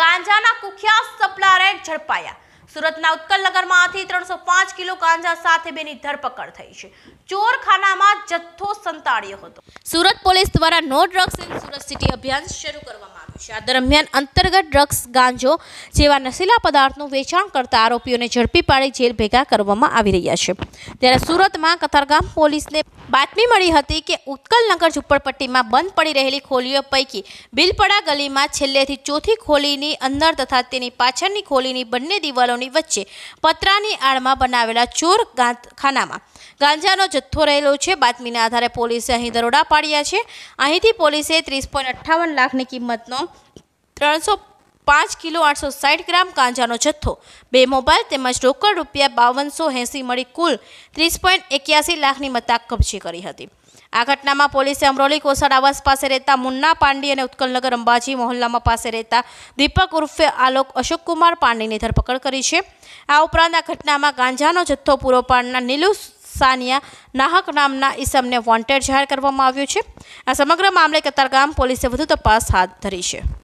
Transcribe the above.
ગાંજાના કુખ્યાત સપ્લાયર ઝડપાયા સુરતના ઉત્કલ નગરમાંથી ત્રણસો પાંચ કિલો ગાંજા સાથે બેની ધરપકડ થઈ છે ચોરખાનામાં જથ્થો સંતાડ્યો હતો સુરત પોલીસ દ્વારા no drugs in Surat city અભિયાન શરૂ કરવામાં આ દરમિયાન અંતર્ગત ડ્રગ્સ ગાંજો જેવા નશીલા પદાર્થનું વેચાણ કરતા આરોપીઓને ઝડપી પાડી જેલ ભેગા કરવામાં આવી રહ્યા છે ત્યારે સુરતમાં કતારગામ પોલીસને બાતમી મળી હતી કે ઉત્કલનગર ઝુંપડપટ્ટીમાં બંધ પડી રહેલી ખોલીઓ પૈકી બિલપડા ગલીમાં છેલ્લેથી ચોથી ખોલીની અંદર તથા તેની પાછળની ખોલીની બંને દિવાલોની વચ્ચે પતરાની આડમાં બનાવેલા ચોર ખાનામાં ગાંજાનો જથ્થો રહેલો છે બાતમીના આધારે પોલીસે અહીં દરોડા પાડ્યા છે અહીંથી પોલીસે ત્રીસ પોઈન્ટ અઠ્ઠાવન લાખની કિંમતનો ત્રણસો પાંચ કિલો આઠસો સાઠ ગ્રામ ગાંજાનો જથ્થો બે મોબાઈલ તેમજ રોકડ રૂપિયા બાવનસો એંસી મળી કુલ ત્રીસ પોઈન્ટ એક્યાસી લાખની મતાક કબજે કરી હતી આ ઘટનામાં પોલીસે અમરોલી કોસાડ આવાસ પાસે રહેતા મુન્ના પાંડી અને ઉત્કલનગર અંબાજી મોહલ્લામાં પાસે રહેતા દીપક ઉર્ફે આલોક અશોકકુમાર પાંડીની ધરપકડ કરી છે આ ઉપરાંત આ ઘટનામાં ગાંજાનો જથ્થો પૂરો પાડનાર નીલુ સાનિયા નાહક નામના ઈસમને વોન્ટેડ જાહેર કરવામાં આવ્યું છે આ સમગ્ર મામલે કતારગામ પોલીસે વધુ તપાસ હાથ ધરી છે